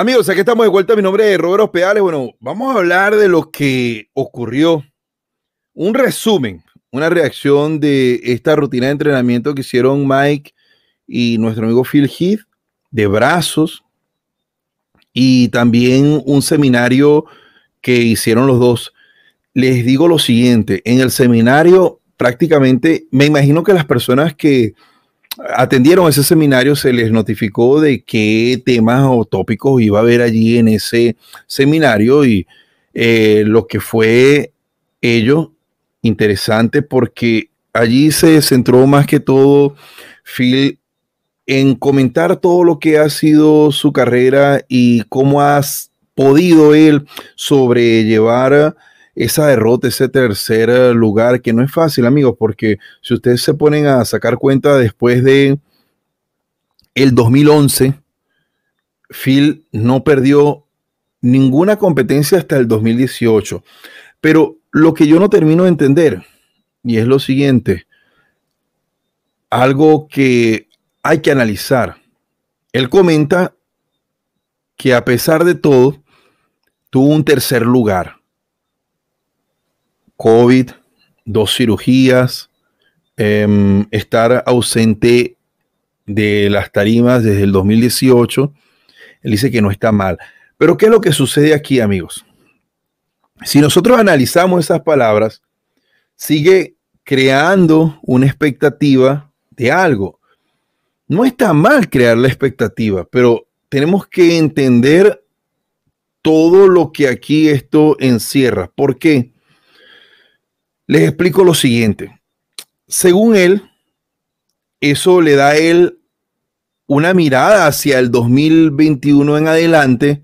Amigos, aquí estamos de vuelta. Mi nombre es Roberto Pedales. Bueno, vamos a hablar de lo que ocurrió. Un resumen, una reacción de esta rutina de entrenamiento que hicieron Mike y nuestro amigo Phil Heath de brazos y también un seminario que hicieron los dos. Les digo lo siguiente, en el seminario prácticamente me imagino que las personas que atendieron ese seminario se les notificó de qué temas o tópicos iba a haber allí en ese seminario y eh, lo que fue ello interesante porque allí se centró más que todo Phil en comentar todo lo que ha sido su carrera y cómo has podido él sobrellevar esa derrota, ese tercer eh, lugar, que no es fácil, amigos, porque si ustedes se ponen a sacar cuenta después de el 2011, Phil no perdió ninguna competencia hasta el 2018. Pero lo que yo no termino de entender, y es lo siguiente, algo que hay que analizar. Él comenta que a pesar de todo, tuvo un tercer lugar. COVID, dos cirugías, em, estar ausente de las tarimas desde el 2018. Él dice que no está mal. Pero ¿qué es lo que sucede aquí, amigos? Si nosotros analizamos esas palabras, sigue creando una expectativa de algo. No está mal crear la expectativa, pero tenemos que entender todo lo que aquí esto encierra. ¿Por qué? Les explico lo siguiente. Según él, eso le da a él una mirada hacia el 2021 en adelante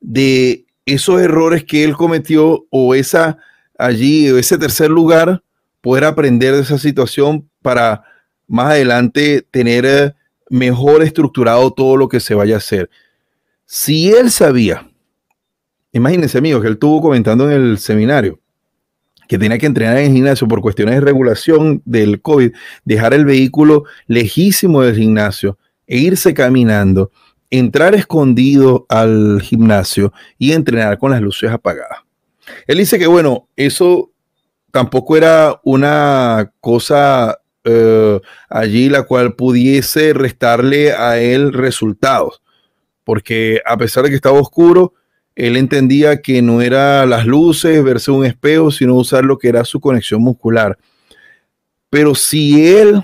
de esos errores que él cometió o esa allí ese tercer lugar poder aprender de esa situación para más adelante tener eh, mejor estructurado todo lo que se vaya a hacer. Si él sabía, imagínense amigos que él estuvo comentando en el seminario, que tenía que entrenar en el gimnasio por cuestiones de regulación del COVID, dejar el vehículo lejísimo del gimnasio e irse caminando, entrar escondido al gimnasio y entrenar con las luces apagadas. Él dice que, bueno, eso tampoco era una cosa eh, allí la cual pudiese restarle a él resultados, porque a pesar de que estaba oscuro, él entendía que no era las luces, verse un espejo, sino usar lo que era su conexión muscular. Pero si él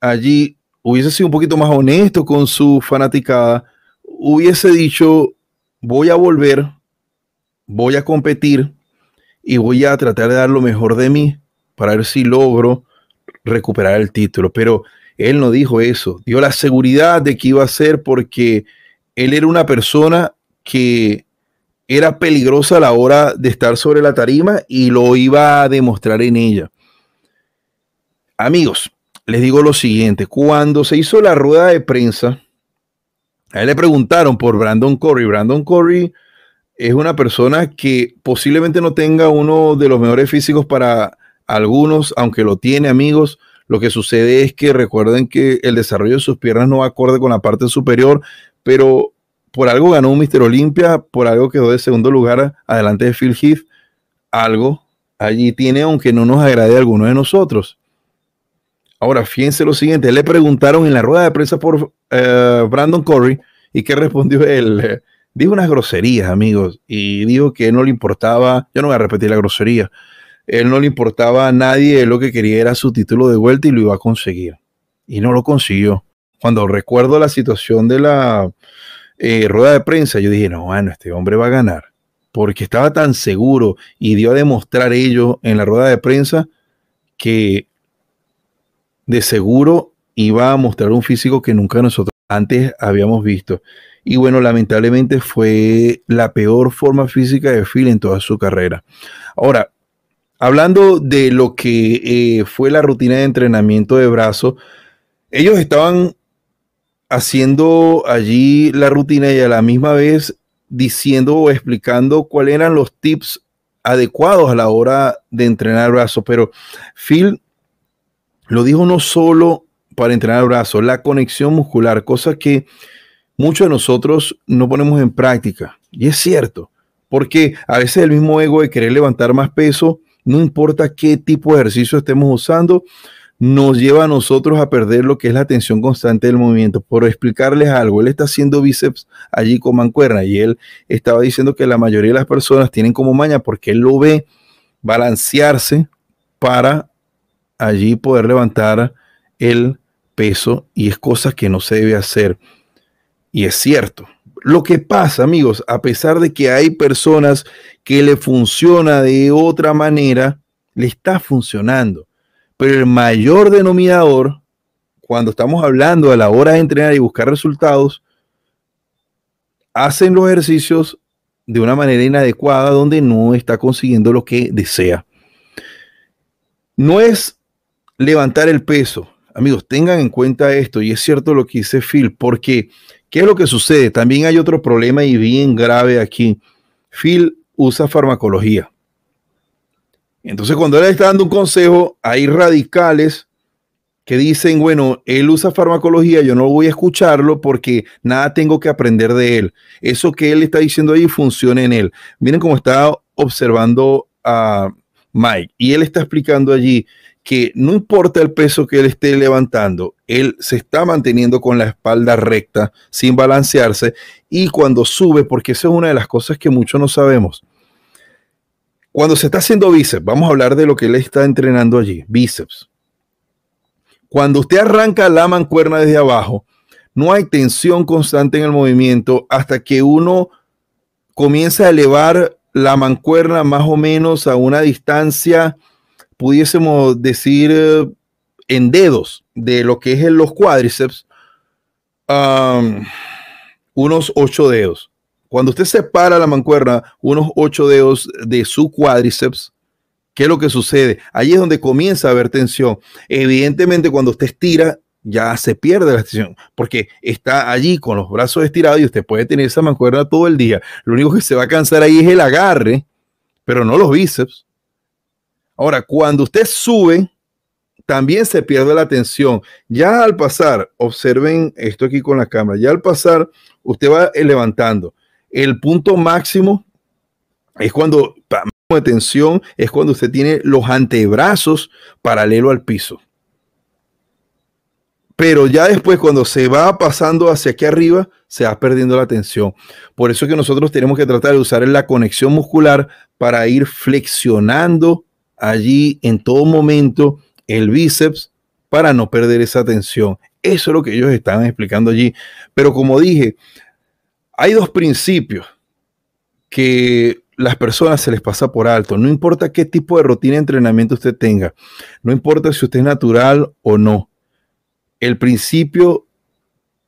allí hubiese sido un poquito más honesto con su fanaticada, hubiese dicho, voy a volver, voy a competir y voy a tratar de dar lo mejor de mí para ver si logro recuperar el título. Pero él no dijo eso, dio la seguridad de que iba a ser porque él era una persona que era peligrosa a la hora de estar sobre la tarima y lo iba a demostrar en ella. Amigos, les digo lo siguiente, cuando se hizo la rueda de prensa, a él le preguntaron por Brandon Corey. Brandon Corey es una persona que posiblemente no tenga uno de los mejores físicos para algunos, aunque lo tiene amigos. Lo que sucede es que recuerden que el desarrollo de sus piernas no va acorde con la parte superior, pero por algo ganó un Mister Olimpia, por algo quedó de segundo lugar adelante de Phil Heath. Algo allí tiene, aunque no nos agrade a alguno de nosotros. Ahora, fíjense lo siguiente, le preguntaron en la rueda de prensa por eh, Brandon Corey y qué respondió él. Dijo unas groserías, amigos, y dijo que no le importaba, yo no voy a repetir la grosería, él no le importaba a nadie, lo que quería era su título de vuelta y lo iba a conseguir. Y no lo consiguió. Cuando recuerdo la situación de la, eh, rueda de prensa, yo dije, no, bueno, este hombre va a ganar, porque estaba tan seguro y dio a demostrar ello en la rueda de prensa que de seguro iba a mostrar un físico que nunca nosotros antes habíamos visto. Y bueno, lamentablemente fue la peor forma física de Phil en toda su carrera. Ahora, hablando de lo que eh, fue la rutina de entrenamiento de brazo, ellos estaban haciendo allí la rutina y a la misma vez diciendo o explicando cuáles eran los tips adecuados a la hora de entrenar brazos. Pero Phil lo dijo no solo para entrenar brazos, la conexión muscular, cosa que muchos de nosotros no ponemos en práctica. Y es cierto, porque a veces el mismo ego de querer levantar más peso, no importa qué tipo de ejercicio estemos usando, nos lleva a nosotros a perder lo que es la tensión constante del movimiento. Por explicarles algo, él está haciendo bíceps allí con mancuerna y él estaba diciendo que la mayoría de las personas tienen como maña porque él lo ve balancearse para allí poder levantar el peso y es cosa que no se debe hacer. Y es cierto. Lo que pasa, amigos, a pesar de que hay personas que le funciona de otra manera, le está funcionando. Pero el mayor denominador, cuando estamos hablando a la hora de entrenar y buscar resultados, hacen los ejercicios de una manera inadecuada donde no está consiguiendo lo que desea. No es levantar el peso. Amigos, tengan en cuenta esto, y es cierto lo que dice Phil, porque ¿qué es lo que sucede? También hay otro problema y bien grave aquí. Phil usa farmacología. Entonces, cuando él está dando un consejo, hay radicales que dicen, bueno, él usa farmacología, yo no voy a escucharlo porque nada tengo que aprender de él. Eso que él está diciendo ahí funciona en él. Miren cómo está observando a Mike y él está explicando allí que no importa el peso que él esté levantando, él se está manteniendo con la espalda recta, sin balancearse, y cuando sube, porque eso es una de las cosas que muchos no sabemos, cuando se está haciendo bíceps, vamos a hablar de lo que él está entrenando allí, bíceps. Cuando usted arranca la mancuerna desde abajo, no hay tensión constante en el movimiento hasta que uno comienza a elevar la mancuerna más o menos a una distancia, pudiésemos decir, en dedos de lo que es en los cuádriceps, unos ocho dedos. Cuando usted separa la mancuerna unos ocho dedos de su cuádriceps, ¿qué es lo que sucede? Ahí es donde comienza a haber tensión. Evidentemente, cuando usted estira, ya se pierde la tensión, porque está allí con los brazos estirados y usted puede tener esa mancuerna todo el día. Lo único que se va a cansar ahí es el agarre, pero no los bíceps. Ahora, cuando usted sube, también se pierde la tensión. Ya al pasar, observen esto aquí con la cámara, ya al pasar, usted va levantando. El punto máximo es cuando, de tensión, es cuando usted tiene los antebrazos paralelo al piso. Pero ya después, cuando se va pasando hacia aquí arriba, se va perdiendo la tensión. Por eso es que nosotros tenemos que tratar de usar la conexión muscular para ir flexionando allí en todo momento el bíceps para no perder esa tensión. Eso es lo que ellos estaban explicando allí. Pero como dije, hay dos principios que las personas se les pasa por alto. No importa qué tipo de rutina de entrenamiento usted tenga, no importa si usted es natural o no. El principio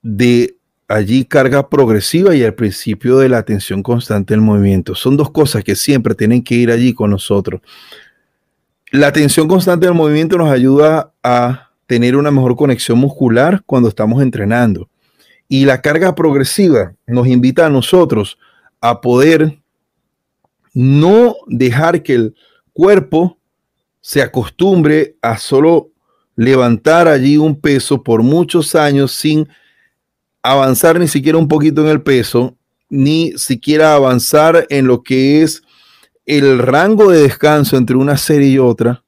de allí carga progresiva y el principio de la atención constante del movimiento. Son dos cosas que siempre tienen que ir allí con nosotros. La atención constante del movimiento nos ayuda a tener una mejor conexión muscular cuando estamos entrenando. Y la carga progresiva nos invita a nosotros a poder no dejar que el cuerpo se acostumbre a solo levantar allí un peso por muchos años sin avanzar ni siquiera un poquito en el peso, ni siquiera avanzar en lo que es el rango de descanso entre una serie y otra.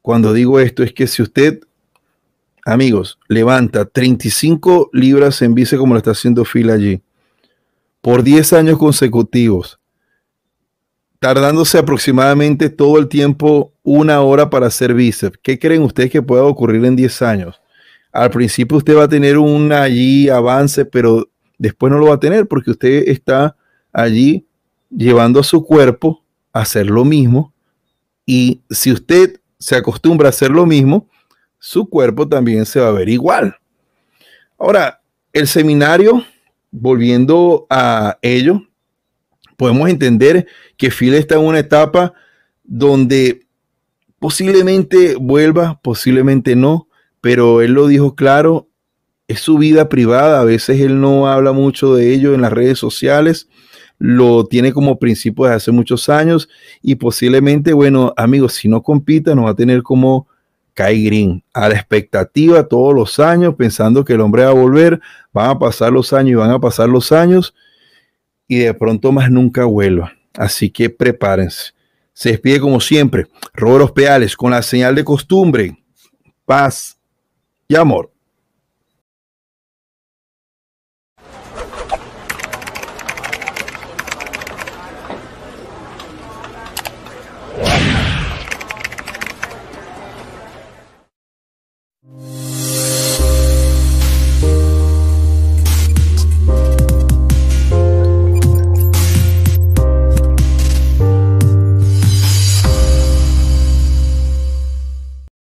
Cuando digo esto es que si usted amigos, levanta 35 libras en bici como lo está haciendo Phil allí, por 10 años consecutivos, tardándose aproximadamente todo el tiempo una hora para hacer bíceps. ¿Qué creen ustedes que pueda ocurrir en 10 años? Al principio usted va a tener un allí avance, pero después no lo va a tener porque usted está allí llevando a su cuerpo a hacer lo mismo. Y si usted se acostumbra a hacer lo mismo, su cuerpo también se va a ver igual. Ahora, el seminario, volviendo a ello, podemos entender que Phil está en una etapa donde posiblemente vuelva, posiblemente no, pero él lo dijo claro, es su vida privada, a veces él no habla mucho de ello en las redes sociales, lo tiene como principio desde hace muchos años y posiblemente, bueno, amigos, si no compita, no va a tener como Cai Green, a la expectativa todos los años, pensando que el hombre va a volver, van a pasar los años y van a pasar los años, y de pronto más nunca vuelva. Así que prepárense. Se despide como siempre, Roberos Peales, con la señal de costumbre, paz y amor.